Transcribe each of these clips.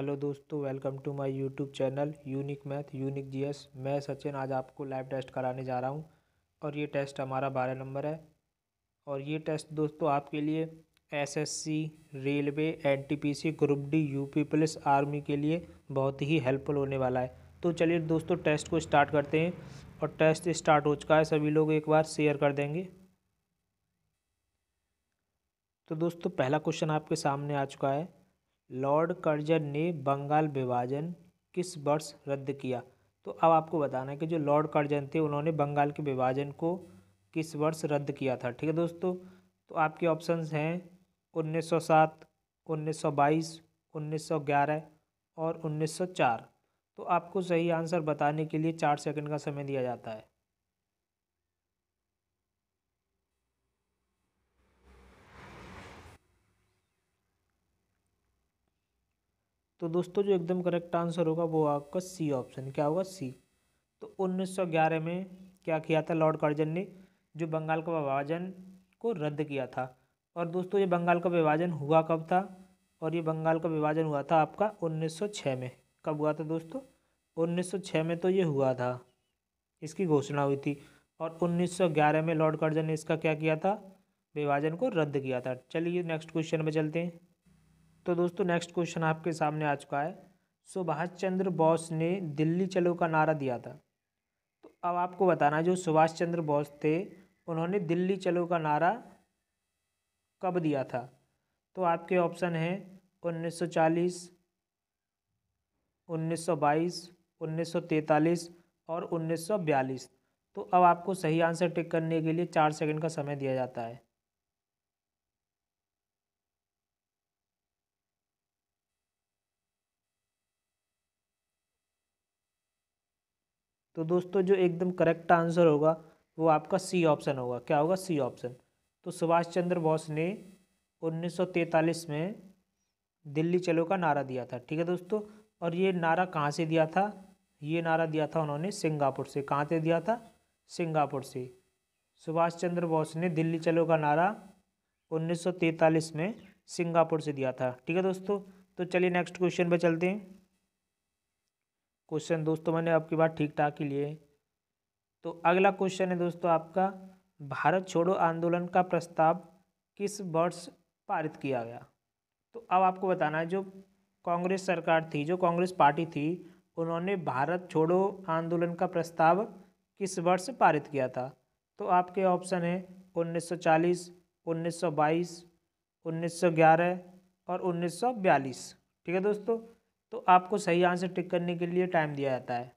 hello दोस्तों welcome to my YouTube channel unique math unique GS मैं सचिन आज आपको लाइव टेस्ट कराने जा रहा हूं और ये टेस्ट हमारा बारह नंबर है और ये टेस्ट दोस्तों आपके लिए SSC railway NTPC group D UP police army के लिए बहुत ही हेल्पफुल होने वाला है तो चलिए दोस्तों टेस्ट को स्टार्ट करते हैं और टेस्ट स्टार्ट हो चुका है सभी लोग एक बार शेयर कर देंगे तो दोस्तों पहला क्वेश्चन आपके सामने आ चुका है लॉर्ड कर्जन ने बंगाल विभाजन किस वर्ष रद्द किया तो अब आपको बताना है कि जो लॉर्ड कर्जन थे उन्होंने बंगाल के विभाजन को किस वर्ष रद्द किया था ठीक है दोस्तों तो आपके ऑप्शंस हैं 1907, 1922, 1911 और 1904 तो आपको सही आंसर बताने के लिए चार सेकंड का समय दिया जाता है तो दोस्तों जो एकदम करेक्ट आंसर होगा वो आपका सी ऑप्शन क्या होगा सी तो 1911 में क्या किया था लॉर्ड कर्जन ने जो बंगाल का विभाजन को रद्द किया था और दोस्तों ये बंगाल का विभाजन हुआ कब था और ये बंगाल का विभाजन हुआ था आपका 1906 में कब हुआ था दोस्तों 1906 में तो ये हुआ था इसकी घोषणा हुई थी और 1911 में लॉर्ड कर्जन ने इसका क्या किया था विभाजन को रद्द किया था चलिए नेक्स्ट क्वेश्चन में चलते हैं तो दोस्तों नेक्स्ट क्वेश्चन आपके सामने आ चुका है सुभाष चंद्र बोस ने दिल्ली चलो का नारा दिया था तो अब आपको बताना जो सुभाष चंद्र बोस थे उन्होंने दिल्ली चलो का नारा कब दिया था तो आपके ऑप्शन हैं 1940, 1922, 1943 और 1942 तो अब आपको सही आंसर टिक करने के लिए चार सेकंड का समय दिया जाता है तो दोस्तों जो एकदम करेक्ट आंसर होगा वो आपका सी ऑप्शन होगा क्या होगा सी ऑप्शन तो सुभाष चंद्र बोस ने 1943 में दिल्ली चलो का नारा दिया था ठीक है दोस्तों और ये नारा कहाँ से दिया था ये नारा दिया था उन्होंने सिंगापुर से कहाँ से दिया था सिंगापुर से सुभाष चंद्र बोस ने दिल्ली चलो का नारा 1943 में सिंगापुर से दिया था ठीक है दोस्तों तो चलिए नेक्स्ट क्वेश्चन पर चलते हैं क्वेश्चन दोस्तों मैंने आपकी बात ठीक ठाक ही लिए तो अगला क्वेश्चन है दोस्तों आपका भारत छोड़ो आंदोलन का प्रस्ताव किस वर्ष पारित किया गया तो अब आपको बताना है जो कांग्रेस सरकार थी जो कांग्रेस पार्टी थी उन्होंने भारत छोड़ो आंदोलन का प्रस्ताव किस वर्ष पारित किया था तो आपके ऑप्शन है 1940, 1922, 1911 और 1942 ठीक है दोस्तों तो आपको सही आंसर टिक करने के लिए टाइम दिया जाता है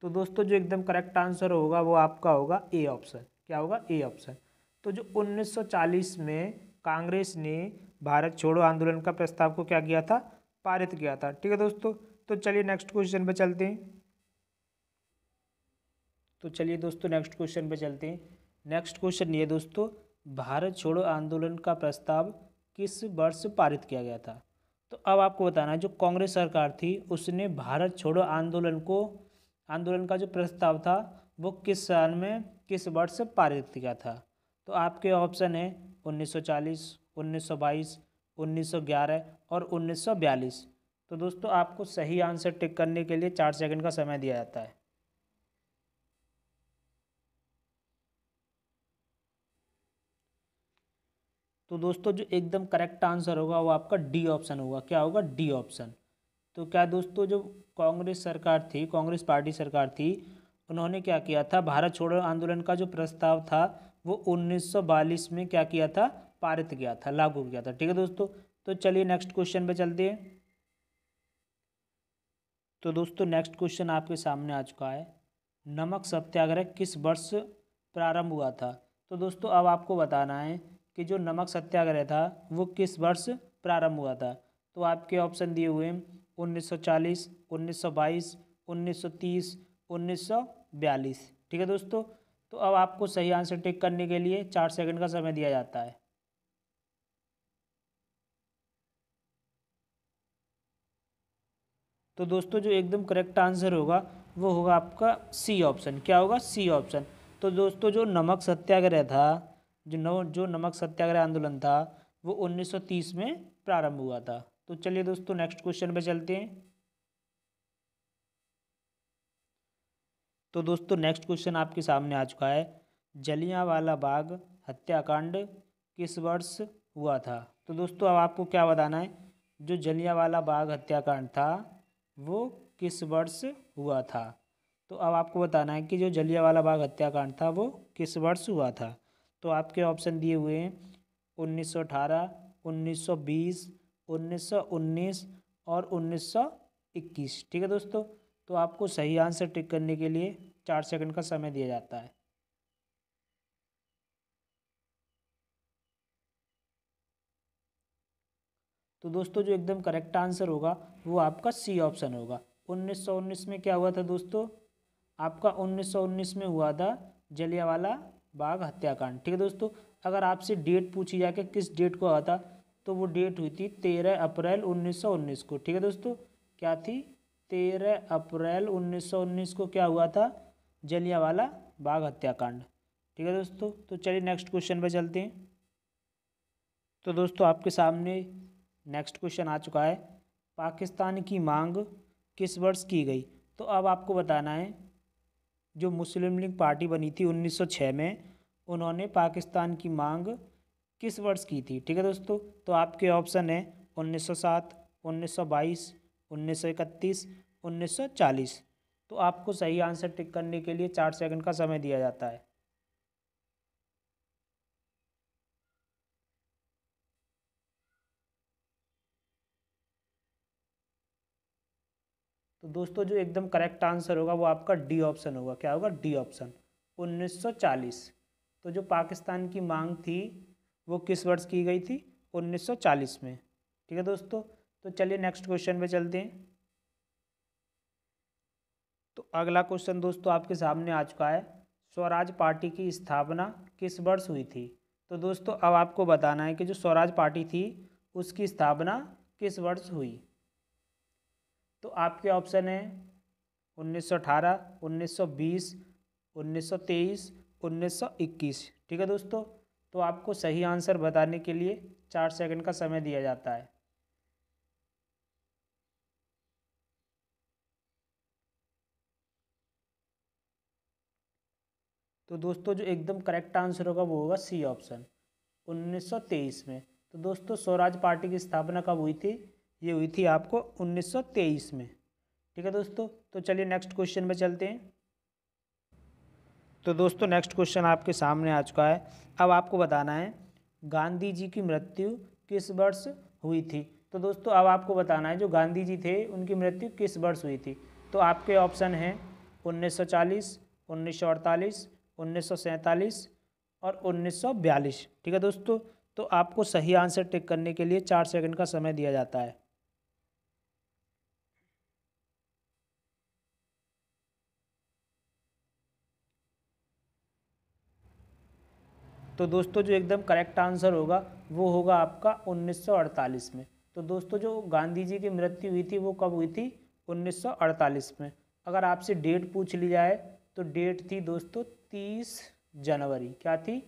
तो दोस्तों जो एकदम करेक्ट आंसर होगा वो आपका होगा ए ऑप्शन क्या होगा ए ऑप्शन तो जो 1940 में कांग्रेस ने भारत छोड़ो आंदोलन का प्रस्ताव को क्या किया था पारित किया था ठीक है दोस्तों तो चलिए नेक्स्ट क्वेश्चन पे चलते हैं तो चलिए दोस्तों नेक्स्ट क्वेश्चन पे चलते हैं नेक्स्ट क्वेश्चन ये दोस्तों भारत छोड़ो आंदोलन का प्रस्ताव किस वर्ष पारित किया गया था तो अब आपको बताना है जो कांग्रेस सरकार थी उसने भारत छोड़ो आंदोलन को आंदोलन का जो प्रस्ताव था वो किस साल में किस वर्ष पारित किया था तो आपके ऑप्शन है 1940, 1922, 1911 और 1942 तो दोस्तों आपको सही आंसर टिक करने के लिए चार सेकंड का समय दिया जाता है तो दोस्तों जो एकदम करेक्ट आंसर होगा वो आपका डी ऑप्शन होगा क्या होगा डी ऑप्शन तो क्या दोस्तों जो कांग्रेस सरकार थी कांग्रेस पार्टी सरकार थी उन्होंने क्या किया था भारत छोड़ो आंदोलन का जो प्रस्ताव था वो उन्नीस में क्या किया था पारित किया था लागू किया था ठीक है दोस्तों तो चलिए नेक्स्ट क्वेश्चन पे चलते हैं तो दोस्तों नेक्स्ट क्वेश्चन आपके सामने आ चुका है नमक सत्याग्रह किस वर्ष प्रारंभ हुआ था तो दोस्तों अब आपको बताना है कि जो नमक सत्याग्रह था वो किस वर्ष प्रारंभ हुआ था तो आपके ऑप्शन दिए हुए 1940, 1922, 1930, 1942 ठीक है दोस्तों तो अब आपको सही आंसर टिक करने के लिए चार सेकंड का समय दिया जाता है तो दोस्तों जो एकदम करेक्ट आंसर होगा वो होगा आपका सी ऑप्शन क्या होगा सी ऑप्शन तो दोस्तों जो नमक सत्याग्रह था जो नव जो नमक सत्याग्रह आंदोलन था वो 1930 में प्रारंभ हुआ था तो चलिए दोस्तों नेक्स्ट क्वेश्चन पे चलते हैं तो दोस्तों नेक्स्ट क्वेश्चन आपके सामने आ चुका है जलियावाला बाग हत्याकांड किस वर्ष हुआ था तो दोस्तों अब आपको क्या बताना है जो जलियावाला बाग हत्याकांड था वो किस वर्ष हुआ था तो अब आपको बताना है कि जो जलियावाला बाग हत्याकांड था वो किस वर्ष हुआ था तो आपके ऑप्शन दिए हुए हैं उन्नीस सौ अठारह उन्नीस सौ बीस उन्नीस सौ उन्नीस और उन्नीस सौ इक्कीस ठीक है दोस्तों तो आपको सही आंसर टिक करने के लिए चार सेकंड का समय दिया जाता है तो दोस्तों जो एकदम करेक्ट आंसर होगा वो आपका सी ऑप्शन होगा 1919 में क्या हुआ था दोस्तों आपका 1919 में हुआ था जलियावाला बाघ हत्याकांड ठीक है दोस्तों अगर आपसे डेट पूछी जाके किस डेट को आता तो वो डेट हुई थी तेरह अप्रैल उन्नीस सौ उन्नीस को ठीक है दोस्तों क्या थी तेरह अप्रैल उन्नीस सौ उन्नीस को क्या हुआ था जलियावाला बाघ हत्याकांड ठीक है दोस्तों तो चलिए नेक्स्ट क्वेश्चन पर चलते हैं तो दोस्तों आपके सामने नेक्स्ट क्वेश्चन आ चुका है पाकिस्तान की मांग किस वर्ष की गई तो अब आपको बताना है जो मुस्लिम लीग पार्टी बनी थी 1906 में उन्होंने पाकिस्तान की मांग किस वर्ष की थी ठीक है दोस्तों तो आपके ऑप्शन है 1907, 1922, 1931, 1940 तो आपको सही आंसर टिक करने के लिए चार सेकंड का समय दिया जाता है दोस्तों जो एकदम करेक्ट आंसर होगा वो आपका डी ऑप्शन होगा क्या होगा डी ऑप्शन 1940 तो जो पाकिस्तान की मांग थी वो किस वर्ष की गई थी 1940 में ठीक है दोस्तों तो चलिए नेक्स्ट क्वेश्चन पे चलते हैं तो अगला क्वेश्चन दोस्तों आपके सामने आ चुका है स्वराज पार्टी की स्थापना किस वर्ष हुई थी तो दोस्तों अब आपको बताना है कि जो स्वराज पार्टी थी उसकी स्थापना किस वर्ष हुई तो आपके ऑप्शन है तेईस उन्नीस सौ इक्कीस ठीक है दोस्तों तो आपको सही आंसर बताने के लिए चार सेकंड का समय दिया जाता है तो दोस्तों जो एकदम करेक्ट आंसर होगा वो होगा सी ऑप्शन 1923 में तो दोस्तों स्वराज पार्टी की स्थापना कब हुई थी ये हुई थी आपको 1923 में ठीक है दोस्तों तो चलिए नेक्स्ट क्वेश्चन में चलते हैं तो दोस्तों नेक्स्ट क्वेश्चन आपके सामने आ चुका है अब आपको बताना है गांधी जी की मृत्यु किस वर्ष हुई थी तो दोस्तों अब आपको बताना है जो गांधी जी थे उनकी मृत्यु किस वर्ष हुई थी तो आपके ऑप्शन हैं 1940, 1948, 1947 और 1942 ठीक है दोस्तों तो आपको सही आंसर टिक करने के लिए चार सेकंड का समय दिया जाता है तो दोस्तों जो एकदम करेक्ट आंसर होगा वो होगा आपका 1948 में तो दोस्तों जो गांधी जी की मृत्यु हुई थी वो कब हुई थी 1948 में अगर आपसे डेट पूछ ली जाए तो डेट थी दोस्तों 30 जनवरी क्या थी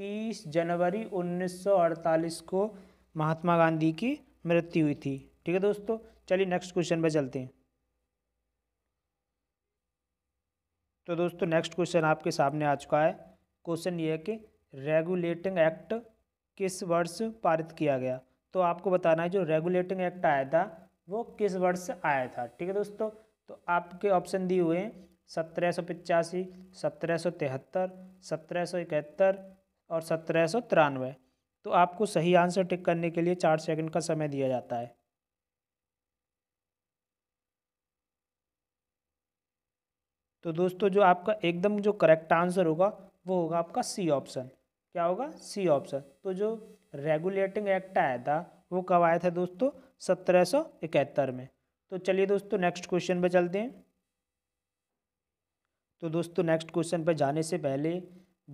30 जनवरी 1948 को महात्मा गांधी की मृत्यु हुई थी ठीक है दोस्तों चलिए नेक्स्ट क्वेश्चन पर चलते हैं तो दोस्तों नेक्स्ट क्वेश्चन आपके सामने आ चुका है क्वेश्चन ये है कि रेगुलेटिंग एक्ट किस वर्ष पारित किया गया तो आपको बताना है जो रेगुलेटिंग एक्ट आया था वो किस वर्ष आया था ठीक है दोस्तों तो आपके ऑप्शन दिए हुए हैं सत्रह सौ पचासी सत्रह सौ तिहत्तर सत्रह सौ इकहत्तर और सत्रह सौ तिरानवे तो आपको सही आंसर टिक करने के लिए चार सेकंड का समय दिया जाता है तो दोस्तों जो आपका एकदम जो करेक्ट आंसर होगा वो होगा आपका सी ऑप्शन क्या होगा सी ऑप्शन तो जो रेगुलेटिंग एक्ट आया था वो कब आया था दोस्तों सत्रह में तो चलिए दोस्तों नेक्स्ट क्वेश्चन पे चलते हैं तो दोस्तों नेक्स्ट क्वेश्चन पे जाने से पहले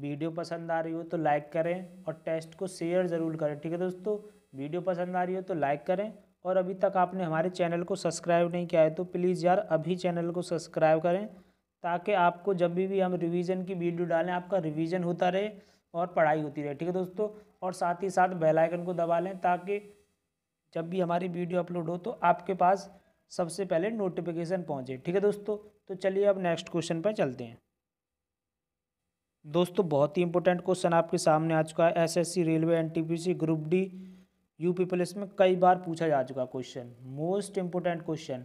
वीडियो पसंद आ रही हो तो लाइक करें और टेस्ट को शेयर ज़रूर करें ठीक है दोस्तों वीडियो पसंद आ रही हो तो लाइक करें और अभी तक आपने हमारे चैनल को सब्सक्राइब नहीं किया है तो प्लीज़ यार अभी चैनल को सब्सक्राइब करें ताकि आपको जब भी भी हम रिवीजन की वीडियो डालें आपका रिवीजन होता रहे और पढ़ाई होती रहे ठीक है दोस्तों और साथ ही साथ बेल आइकन को दबा लें ताकि जब भी हमारी वीडियो अपलोड हो तो आपके पास सबसे पहले नोटिफिकेशन पहुंचे ठीक है दोस्तों तो चलिए अब नेक्स्ट क्वेश्चन पर चलते हैं दोस्तों बहुत ही इंपॉर्टेंट क्वेश्चन आपके सामने आ चुका है S railway N group D UP police में कई बार पूछा जा चुका question most important question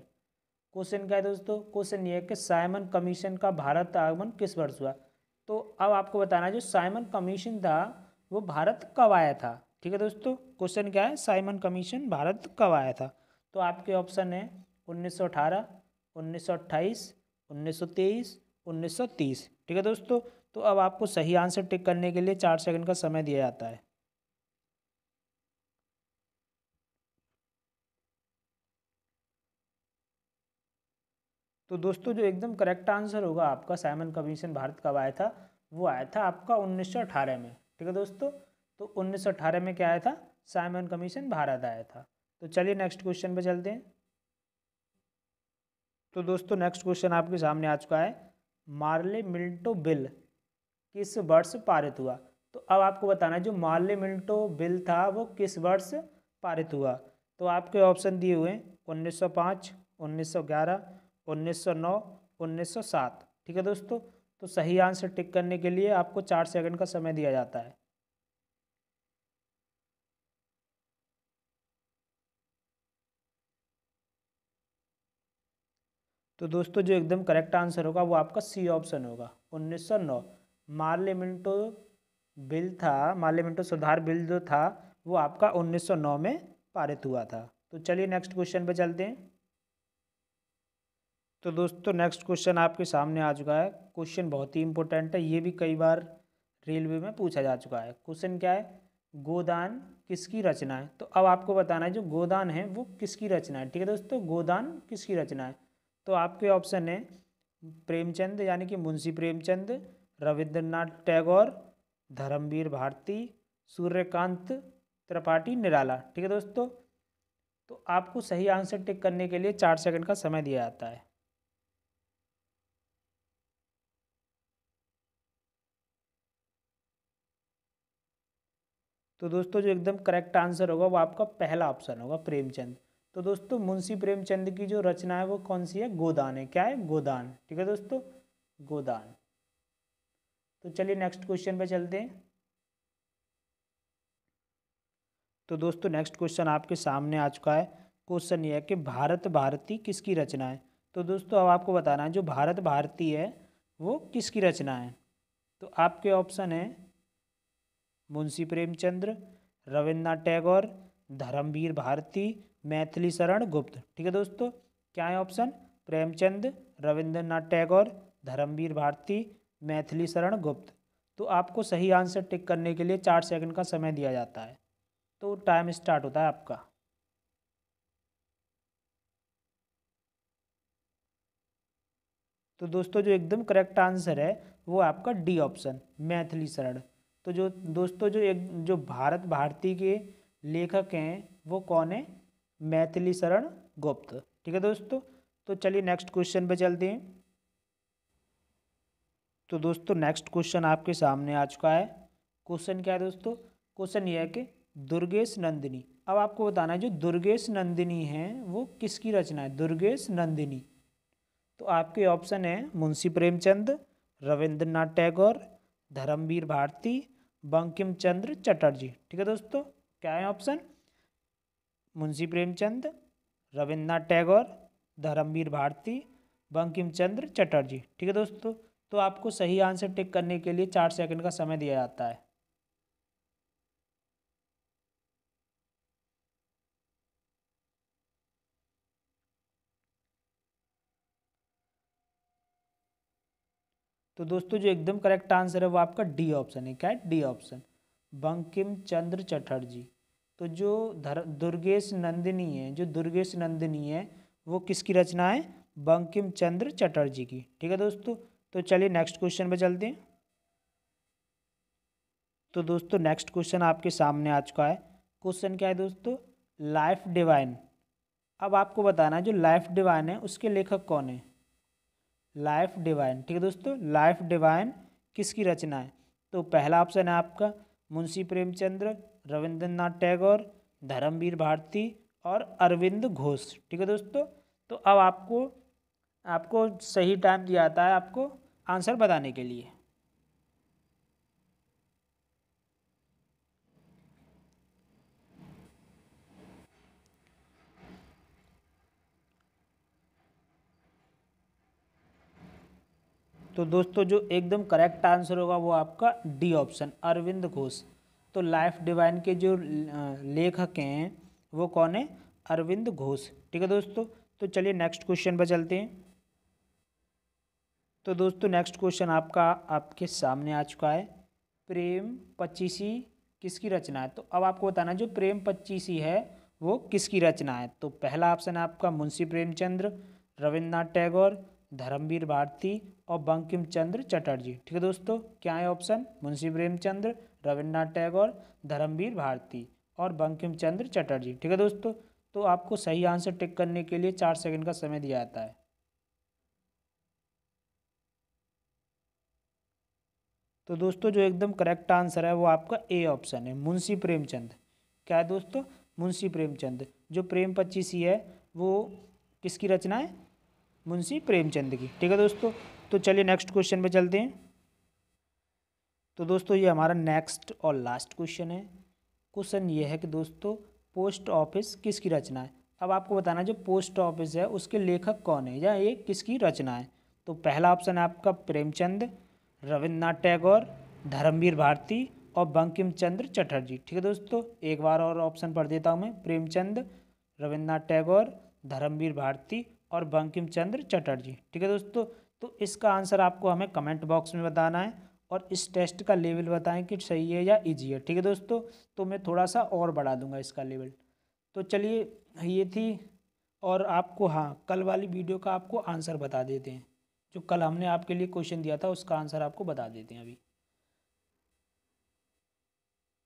question क्या है दोस्तों क्वेश्चन ये है कि साइमन कमीशन का भारत आगमन किस वर्ष हुआ तो अब आपको बताना जो साइमन कमीशन था वो भारत कब आया था ठीक है दोस्तों क्वेश्चन क्या है साइमन कमीशन भारत कब आया था तो आपके ऑप्शन है 1918, 1928, 1923, 1930 ठीक है दोस्तों तो अब आपको सही आंसर टिक करने के लिए चार सेकंड का समय दिया जाता है तो दोस्तों जो एकदम करेक्ट आंसर होगा आपका साइमन कमीशन भारत कब आया था वो आया था आपका उन्नीस में ठीक है दोस्तों तो उन्नीस में क्या आया था साइमन कमीशन भारत आया था तो चलिए नेक्स्ट क्वेश्चन पे चलते हैं तो दोस्तों नेक्स्ट क्वेश्चन आपके सामने आ चुका है मार्ले मिल्टो बिल किस वर्ष पारित हुआ तो अब आपको बताना है जो मार्ले मिल्टो बिल था वो किस वर्ष पारित हुआ तो आपके ऑप्शन दिए हुए हैं 1905, 1911, 1909 1907 ठीक है दोस्तों तो सही आंसर टिक करने के लिए आपको चार सेकंड का समय दिया जाता है तो दोस्तों जो एकदम करेक्ट आंसर होगा वो आपका सी ऑप्शन होगा 1909 मार्लिमेंटो बिल था मार्लिमेंटो सुधार बिल जो था वो आपका 1909 में पारित हुआ था तो चलिए नेक्स्ट क्वेश्चन पे चलते हैं तो दोस्तों नेक्स्ट क्वेश्चन आपके सामने आ चुका है क्वेश्चन बहुत ही इंपॉर्टेंट है ये भी कई बार रेलवे में पूछा जा चुका है क्वेश्चन क्या है गोदान किसकी रचना है तो अब आपको बताना है जो गोदान है वो किसकी रचना है ठीक है दोस्तों गोदान किसकी रचना है तो आपके ऑप्शन है प्रेमचंद यानी कि मुंशी प्रेमचंद रविंद्रनाथ टैगोर धर्मवीर भारती सूर्यकांत त्रिपाठी निराला ठीक है दोस्तों तो आपको सही आंसर टिक करने के लिए चार सेकंड का समय दिया जाता है तो दोस्तों जो एकदम करेक्ट आंसर होगा वो आपका पहला ऑप्शन होगा प्रेमचंद तो दोस्तों मुंशी प्रेमचंद की जो रचना है वो कौन सी है गोदान है क्या है गोदान ठीक है दोस्तों गोदान तो चलिए नेक्स्ट क्वेश्चन पे चलते हैं तो दोस्तों नेक्स्ट क्वेश्चन आपके सामने आ चुका है क्वेश्चन ये है कि भारत भारती किसकी रचना है तो दोस्तों अब आपको बताना है जो भारत भारती है वो किसकी रचना है तो आपके ऑप्शन है मुंशी प्रेमचंद्र रविन्द्रनाथ टैगोर धर्मवीर भारती मैथिली शरण गुप्त ठीक है दोस्तों क्या है ऑप्शन प्रेमचंद रविंद्रनाथ टैगोर धर्मवीर भारती मैथिली शरण गुप्त तो आपको सही आंसर टिक करने के लिए चार सेकंड का समय दिया जाता है तो टाइम स्टार्ट होता है आपका तो दोस्तों जो एकदम करेक्ट आंसर है वो आपका डी ऑप्शन मैथिली शरण तो जो दोस्तों जो एक जो भारत भारती के लेखक हैं वो कौन है मैथिली शरण गुप्त ठीक है दोस्तों तो चलिए नेक्स्ट क्वेश्चन पे चलते हैं तो दोस्तों नेक्स्ट क्वेश्चन आपके सामने आ चुका है क्वेश्चन क्या है दोस्तों क्वेश्चन ये है कि दुर्गेश नंदिनी अब आपको बताना है जो दुर्गेश नंदिनी है वो किसकी रचना है दुर्गेश नंदिनी तो आपके ऑप्शन है मुंशी प्रेमचंद रविंद्रनाथ टैगोर धर्मवीर भारती बंकिम चंद्र चटर्जी ठीक है दोस्तों क्या है ऑप्शन मुंशी प्रेमचंद रविन्द्रनाथ टैगोर धर्मवीर भारती बंकिम चंद्र चटर्जी ठीक है दोस्तों तो आपको सही आंसर टिक करने के लिए चार सेकंड का समय दिया जाता है तो दोस्तों जो एकदम करेक्ट आंसर है वो आपका डी ऑप्शन है क्या है डी ऑप्शन बंकिम चंद्र चटर्जी तो जो धर दुर्गेश नंदिनी है जो दुर्गेश नंदिनी है वो किसकी रचना है बंकिम चंद्र चटर्जी की ठीक है दोस्तों तो चलिए नेक्स्ट क्वेश्चन पर चलते हैं तो दोस्तों नेक्स्ट क्वेश्चन आपके सामने आ चुका है क्वेश्चन क्या है दोस्तों लाइफ डिवाइन अब आपको बताना है जो लाइफ डिवाइन है उसके लेखक कौन है लाइफ डिवाइन ठीक है दोस्तों लाइफ डिवाइन किसकी रचना है तो पहला ऑप्शन है आपका मुंशी प्रेमचंद्र रविंद्रनाथ टैगोर धर्मवीर भारती और अरविंद घोष ठीक है दोस्तों तो अब आपको आपको सही टाइम दिया जाता है आपको आंसर बताने के लिए तो दोस्तों जो एकदम करेक्ट आंसर होगा वो आपका डी ऑप्शन अरविंद घोष तो लाइफ डिवाइन के जो लेखक हैं वो कौन है अरविंद घोष ठीक है दोस्तों तो चलिए नेक्स्ट क्वेश्चन पर चलते हैं तो दोस्तों नेक्स्ट क्वेश्चन आपका आपके सामने आ चुका है प्रेम पच्चीसी किसकी रचना है तो अब आपको बताना जो प्रेम पच्चीसी है वो किसकी रचना है तो पहला ऑप्शन है आपका मुंशी प्रेमचंद्र रविन्द्रनाथ टैगोर धर्मवीर भारती और बंकिम चंद्र चटर्जी ठीक है दोस्तों क्या है ऑप्शन मुंशी प्रेमचंद्र रविन्द्रनाथ टैगोर धर्मवीर भारती और बंकिम चंद्र चटर्जी ठीक है दोस्तों तो आपको सही आंसर टिक करने के लिए चार सेकंड का समय दिया जाता है तो दोस्तों जो एकदम करेक्ट आंसर है वो आपका ए ऑप्शन है मुंशी प्रेमचंद क्या है दोस्तों मुंशी प्रेमचंद जो प्रेम पच्चीसी है वो किसकी रचना है मुंशी प्रेमचंद की ठीक है दोस्तों तो चलिए नेक्स्ट क्वेश्चन पे चलते हैं तो दोस्तों ये हमारा नेक्स्ट और लास्ट क्वेश्चन है क्वेश्चन ये है कि दोस्तों पोस्ट ऑफिस किसकी रचना है अब आपको बताना है जो पोस्ट ऑफिस है उसके लेखक कौन है या ये किसकी रचना है तो पहला ऑप्शन है आपका प्रेमचंद रविन्द्रनाथ टैगोर धर्मवीर भारती और बंकिम चंद्र चटर्जी ठीक है दोस्तों एक बार और ऑप्शन पढ़ देता हूँ मैं प्रेमचंद रविन्द्रनाथ टैगोर धर्मवीर भारती और बंकिम चंद्र चटर्जी ठीक है दोस्तों तो इसका आंसर आपको हमें कमेंट बॉक्स में बताना है और इस टेस्ट का लेवल बताएं कि सही है या ईजी है ठीक है दोस्तों तो मैं थोड़ा सा और बढ़ा दूंगा इसका लेवल तो चलिए ये थी और आपको हाँ कल वाली वीडियो का आपको आंसर बता देते हैं जो कल हमने आपके लिए क्वेश्चन दिया था उसका आंसर आपको बता देते हैं अभी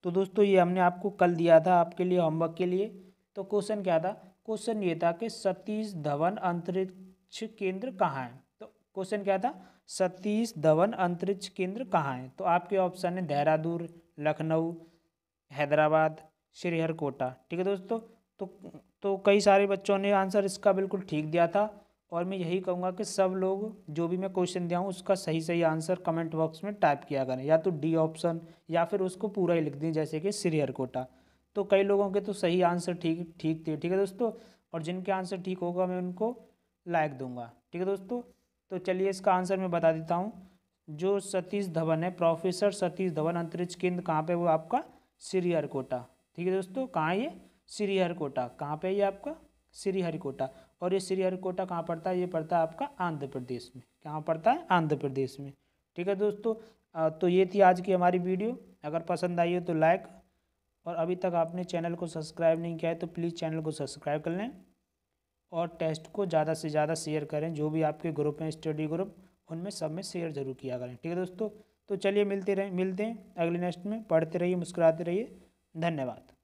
तो दोस्तों ये हमने आपको कल दिया था आपके लिए होमवर्क के लिए तो क्वेश्चन क्या था क्वेश्चन ये था कि सतीश धवन अंतरिक्ष केंद्र कहाँ है क्वेश्चन क्या था सतीश धवन अंतरिक्ष केंद्र कहाँ है तो आपके ऑप्शन है देहरादून लखनऊ हैदराबाद श्रीहरकोटा ठीक है दोस्तों तो तो कई सारे बच्चों ने आंसर इसका बिल्कुल ठीक दिया था और मैं यही कहूँगा कि सब लोग जो भी मैं क्वेश्चन दिया हूँ उसका सही सही आंसर कमेंट बॉक्स में टाइप किया करें या तो डी ऑप्शन या फिर उसको पूरा ही लिख दें जैसे कि श्रीहरकोटा तो कई लोगों के तो सही आंसर ठीक ठीक थे ठीक है दोस्तों और जिनके आंसर ठीक होगा मैं उनको लाइक दूंगा ठीक है दोस्तों तो चलिए इसका आंसर मैं बता देता हूँ जो सतीश धवन है प्रोफेसर सतीश धवन अंतरिक्ष केंद्र कहाँ पे वो आपका श्रीहरिकोटा ठीक है दोस्तों कहाँ ये श्रीहरिकोटा कहाँ पे ये आपका श्रीहरिकोटा और ये श्रीहरिकोटा कहाँ पड़ता है ये पड़ता है आपका आंध्र प्रदेश में कहाँ पड़ता है आंध्र प्रदेश में ठीक है दोस्तों तो ये थी आज की हमारी वीडियो अगर पसंद आई हो तो लाइक और अभी तक आपने चैनल को सब्सक्राइब नहीं किया है तो प्लीज़ चैनल को सब्सक्राइब कर लें और टेस्ट को ज़्यादा से ज़्यादा शेयर करें जो भी आपके ग्रुप हैं स्टडी ग्रुप उनमें सब में शेयर ज़रूर किया करें ठीक है दोस्तों तो चलिए मिलते रहें मिलते हैं अगले नेक्स्ट में पढ़ते रहिए मुस्कुराते रहिए धन्यवाद